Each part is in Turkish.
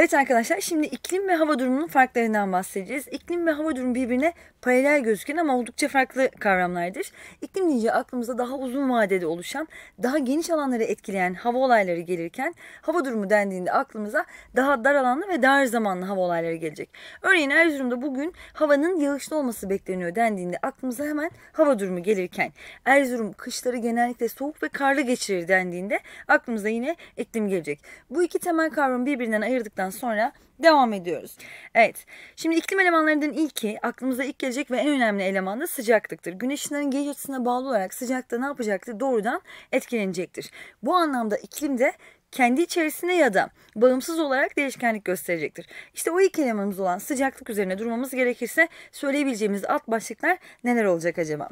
Evet arkadaşlar şimdi iklim ve hava durumunun farklarından bahsedeceğiz. İklim ve hava durumu birbirine paralel gözüken ama oldukça farklı kavramlardır. İklim deyince aklımıza daha uzun vadede oluşan, daha geniş alanları etkileyen hava olayları gelirken hava durumu dendiğinde aklımıza daha dar alanlı ve dar zamanlı hava olayları gelecek. Örneğin Erzurum'da bugün havanın yağışlı olması bekleniyor dendiğinde aklımıza hemen hava durumu gelirken Erzurum kışları genellikle soğuk ve karlı geçirir dendiğinde aklımıza yine iklim gelecek. Bu iki temel kavramı birbirinden ayırdıktan müzikten sonra devam ediyoruz. Evet şimdi iklim elemanlarından ilki aklımıza ilk gelecek ve en önemli eleman da sıcaklıktır. Güneş ışınlarının geliş açısına bağlı olarak sıcakta ne yapacaktır? Doğrudan etkilenecektir. Bu anlamda iklim de kendi içerisinde ya da bağımsız olarak değişkenlik gösterecektir. İşte o ilk elemanımız olan sıcaklık üzerine durmamız gerekirse söyleyebileceğimiz alt başlıklar neler olacak acaba?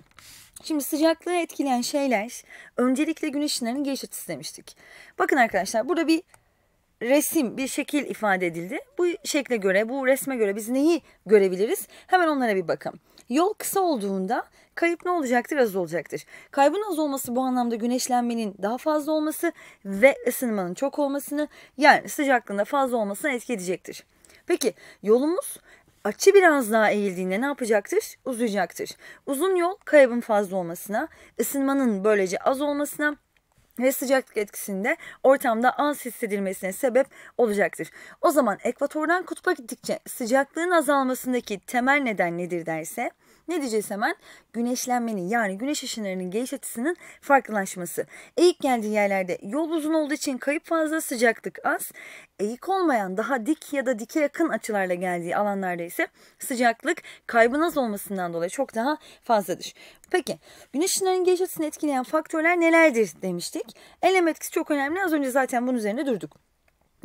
Şimdi sıcaklığı etkileyen şeyler öncelikle güneş ışınlarının geliş açısı demiştik. Bakın arkadaşlar burada bir resim, bir şekil ifade edildi. Bu şekle göre, bu resme göre biz neyi görebiliriz? Hemen onlara bir bakalım. Yol kısa olduğunda kayıp ne olacaktır? Az olacaktır. Kaybın az olması bu anlamda güneşlenmenin daha fazla olması ve ısınmanın çok olmasını yani sıcaklığında fazla olmasına etki edecektir. Peki yolumuz açı biraz daha eğildiğinde ne yapacaktır? Uzayacaktır. Uzun yol kaybın fazla olmasına, ısınmanın böylece az olmasına ve sıcaklık etkisinde ortamda az hissedilmesine sebep olacaktır. O zaman ekvatordan kutupa gittikçe sıcaklığın azalmasındaki temel neden nedir derse ne diyeceğiz hemen? Güneşlenmenin yani güneş ışınlarının geliş açısının farklılaşması. Eğik geldiği yerlerde yol uzun olduğu için kayıp fazla sıcaklık az. Eğik olmayan daha dik ya da dike yakın açılarla geldiği alanlarda ise sıcaklık kaybın az olmasından dolayı çok daha fazladır. Peki güneş ışınlarının geliş açısını etkileyen faktörler nelerdir demiştik. Elem etkisi çok önemli. Az önce zaten bunun üzerine durduk.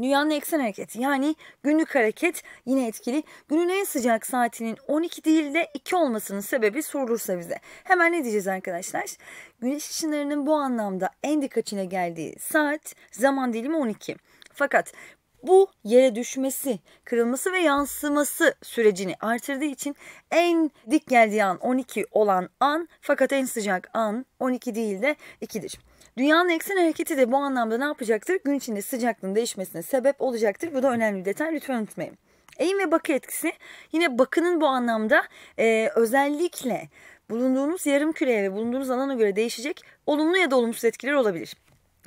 Dünyanın eksen hareketi yani günlük hareket yine etkili. Günün en sıcak saatinin 12 değil de 2 olmasının sebebi sorulursa bize. Hemen ne diyeceğiz arkadaşlar? Güneş ışınlarının bu anlamda en dikkaçine geldiği saat zaman dilimi 12. Fakat bu yere düşmesi, kırılması ve yansıması sürecini artırdığı için en dik geldiği an 12 olan an fakat en sıcak an 12 değil de 2'dir. Dünyanın eksen hareketi de bu anlamda ne yapacaktır? Gün içinde sıcaklığın değişmesine sebep olacaktır. Bu da önemli bir detay lütfen unutmayın. Eğim ve bakı etkisi yine bakının bu anlamda e, özellikle bulunduğunuz yarım küreye ve bulunduğunuz alana göre değişecek olumlu ya da olumsuz etkiler olabilir.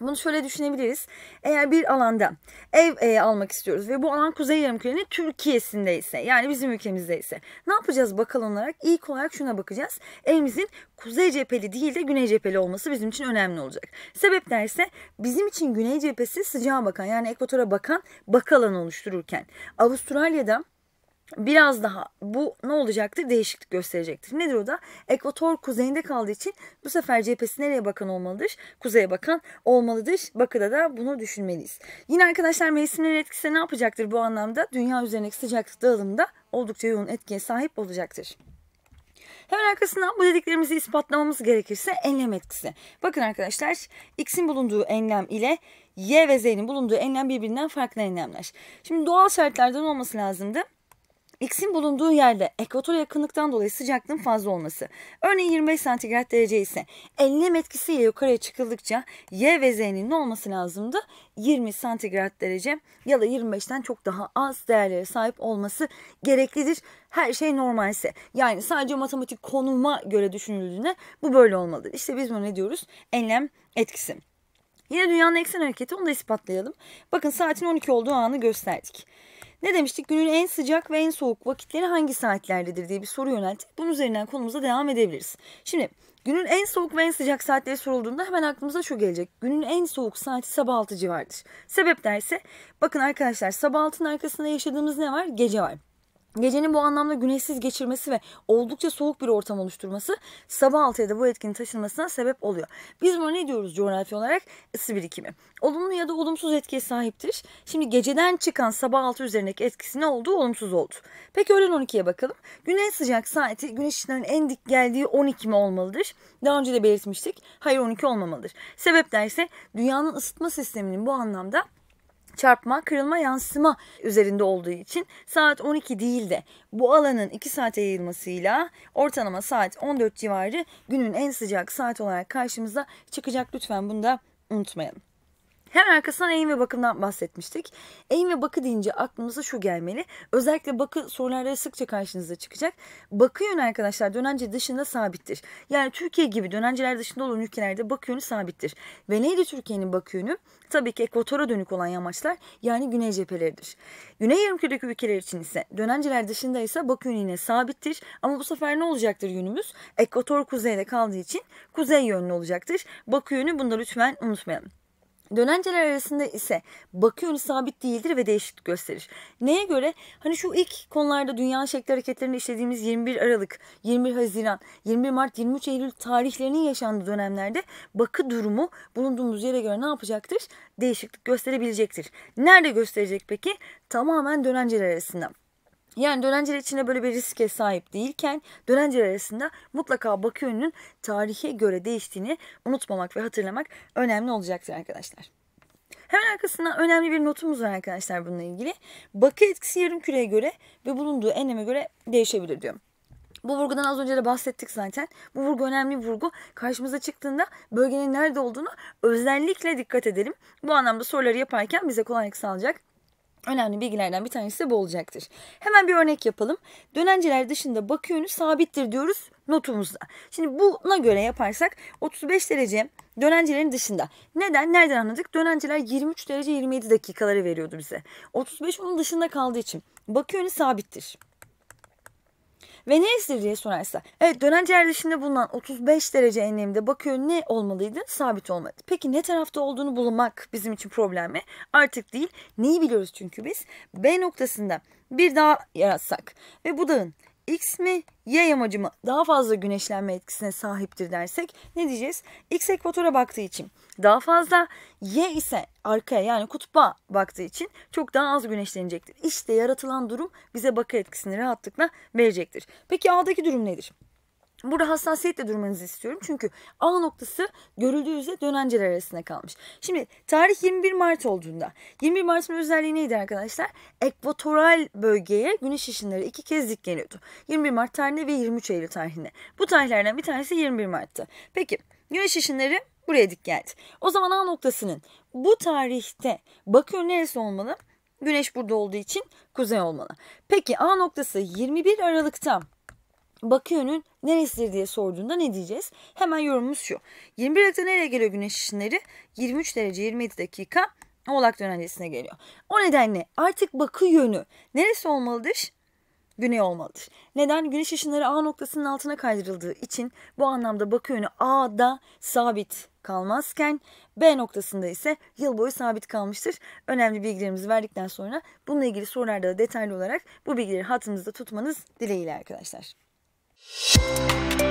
Bunu şöyle düşünebiliriz. Eğer bir alanda ev e, almak istiyoruz ve bu alan Kuzey Yarımküre'nin Türkiye'sinde ise yani bizim ülkemizde ise ne yapacağız bakalım olarak? İlk olarak şuna bakacağız. Evimizin kuzey cepheli değil de güney cepheli olması bizim için önemli olacak. Sebep ise bizim için güney cephesi sıcağa bakan yani ekvatora bakan bakalan oluştururken Avustralya'da biraz daha bu ne olacaktır? Değişiklik gösterecektir. Nedir o da? Ekvator kuzeyinde kaldığı için bu sefer cephesi nereye bakan olmalıdır? Kuzeye bakan olmalıdır. Bakı'da da bunu düşünmeliyiz. Yine arkadaşlar mevsimlerin etkisi ne yapacaktır bu anlamda? Dünya üzerindeki sıcaklık dağılımında oldukça yoğun etkiye sahip olacaktır. Hemen arkasından bu dediklerimizi ispatlamamız gerekirse enlem etkisi. Bakın arkadaşlar x'in bulunduğu enlem ile y ve z'nin bulunduğu enlem birbirinden farklı enlemler. Şimdi doğal şartlardan olması lazımdı. X'in bulunduğu yerde ekvator yakınlıktan dolayı sıcaklığın fazla olması. Örneğin 25 santigrat derece ise enlem etkisiyle yukarıya çıkıldıkça Y ve Z'nin ne olması lazımdı? 20 santigrat derece ya da 25'ten çok daha az değerlere sahip olması gereklidir. Her şey normalse yani sadece matematik konuma göre düşünüldüğünde bu böyle olmalıdır. İşte biz bunu ne diyoruz? Enlem etkisi. Yine dünyanın eksen hareketi onu da ispatlayalım. Bakın saatin 12 olduğu anı gösterdik. Ne demiştik? Günün en sıcak ve en soğuk vakitleri hangi saatlerdedir diye bir soru yönelttik. Bunun üzerinden konumuza devam edebiliriz. Şimdi günün en soğuk ve en sıcak saatleri sorulduğunda hemen aklımıza şu gelecek. Günün en soğuk saati sabah 6 civardır. Sebep derse bakın arkadaşlar sabah 6'nın arkasında yaşadığımız ne var? Gece var. Gecenin bu anlamda güneşsiz geçirmesi ve oldukça soğuk bir ortam oluşturması sabah 6'ya da bu etkinin taşınmasına sebep oluyor. Biz buna ne diyoruz coğrafi olarak? Isı birikimi. Olumlu ya da olumsuz etkiye sahiptir. Şimdi geceden çıkan sabah 6 üzerindeki etkisi ne oldu? Olumsuz oldu. Peki öğlen 12'ye bakalım. Güneş sıcak saati güneşin en dik geldiği 12 mi olmalıdır? Daha önce de belirtmiştik. Hayır 12 olmamalıdır. Sebep derse dünyanın ısıtma sisteminin bu anlamda çarpma, kırılma, yansıma üzerinde olduğu için saat 12 değil de bu alanın 2 saate yayılmasıyla ortalama saat 14 civarı günün en sıcak saat olarak karşımıza çıkacak. Lütfen bunu da unutmayalım. Hemen arkasından eğim ve bakımdan bahsetmiştik. Eğim ve bakı deyince aklımıza şu gelmeli. Özellikle bakı sorularda sıkça karşınıza çıkacak. Bakı yönü arkadaşlar dönence dışında sabittir. Yani Türkiye gibi dönenceler dışında olan ülkelerde bakı yönü sabittir. Ve neydi Türkiye'nin bakı yönü? Tabii ki ekvatora dönük olan yamaçlar yani güney cepheleridir. Güney yarımküredeki ülkeler için ise dönenceler dışında ise bakı yönü yine sabittir. Ama bu sefer ne olacaktır yönümüz? Ekvator kuzeyde kaldığı için kuzey yönlü olacaktır. Bakı yönü bunu da lütfen unutmayalım. Dönenceler arasında ise bakı yönü hani sabit değildir ve değişiklik gösterir. Neye göre? Hani şu ilk konularda dünya şekli hareketlerini işlediğimiz 21 Aralık, 21 Haziran, 21 Mart, 23 Eylül tarihlerinin yaşandığı dönemlerde bakı durumu bulunduğumuz yere göre ne yapacaktır? Değişiklik gösterebilecektir. Nerede gösterecek peki? Tamamen dönenceler arasında. Yani dönenciler içinde böyle bir riske sahip değilken dönenciler arasında mutlaka Bakü ününün tarihe göre değiştiğini unutmamak ve hatırlamak önemli olacaktır arkadaşlar. Hemen arkasından önemli bir notumuz var arkadaşlar bununla ilgili. Bakı etkisi yarım küreye göre ve bulunduğu eneme göre değişebilir diyorum. Bu vurgudan az önce de bahsettik zaten. Bu vurgu önemli bir vurgu. Karşımıza çıktığında bölgenin nerede olduğunu özellikle dikkat edelim. Bu anlamda soruları yaparken bize kolaylık sağlayacak önemli bilgilerden bir tanesi bu olacaktır. Hemen bir örnek yapalım. Dönenceler dışında bakı yönü sabittir diyoruz notumuzda. Şimdi buna göre yaparsak 35 derece dönencelerin dışında. Neden? Nereden anladık? Dönenceler 23 derece 27 dakikaları veriyordu bize. 35 onun dışında kaldığı için bakı yönü sabittir. Ve ne neresidir diye sorarsa. Evet dönen ciğer dışında bulunan 35 derece enlemde bakıyor ne olmalıydı? Sabit olmadı. Peki ne tarafta olduğunu bulmak bizim için problem mi? Artık değil. Neyi biliyoruz çünkü biz? B noktasında bir dağ yaratsak ve bu dağın X mi Y yamacı mı daha fazla güneşlenme etkisine sahiptir dersek ne diyeceğiz? X ekvatora baktığı için daha fazla Y ise arkaya yani kutba baktığı için çok daha az güneşlenecektir. İşte yaratılan durum bize bakı etkisini rahatlıkla verecektir. Peki A'daki durum nedir? Burada hassasiyetle durmanızı istiyorum. Çünkü A noktası görüldüğü üzere dönenceler arasında kalmış. Şimdi tarih 21 Mart olduğunda. 21 Mart'ın özelliği neydi arkadaşlar? Ekvatoral bölgeye güneş ışınları iki kez dik geliyordu. 21 Mart tarihinde ve 23 Eylül tarihinde. Bu tarihlerden bir tanesi 21 Mart'tı. Peki güneş ışınları buraya dik geldi. O zaman A noktasının bu tarihte bakıyor neresi olmalı? Güneş burada olduğu için kuzey olmalı. Peki A noktası 21 Aralık'ta Bakü'nün neresidir diye sorduğunda ne diyeceğiz? Hemen yorumumuz şu. 21 Aralık'ta nereye geliyor güneş ışınları? 23 derece 27 dakika Oğlak dönencesine geliyor. O nedenle artık Bakü yönü neresi olmalıdır? Güney olmalıdır. Neden? Güneş ışınları A noktasının altına kaydırıldığı için bu anlamda Bakü yönü A'da sabit kalmazken B noktasında ise yıl boyu sabit kalmıştır. Önemli bilgilerimizi verdikten sonra bununla ilgili sorularda da detaylı olarak bu bilgileri hatırınızda tutmanız dileğiyle arkadaşlar. Thank you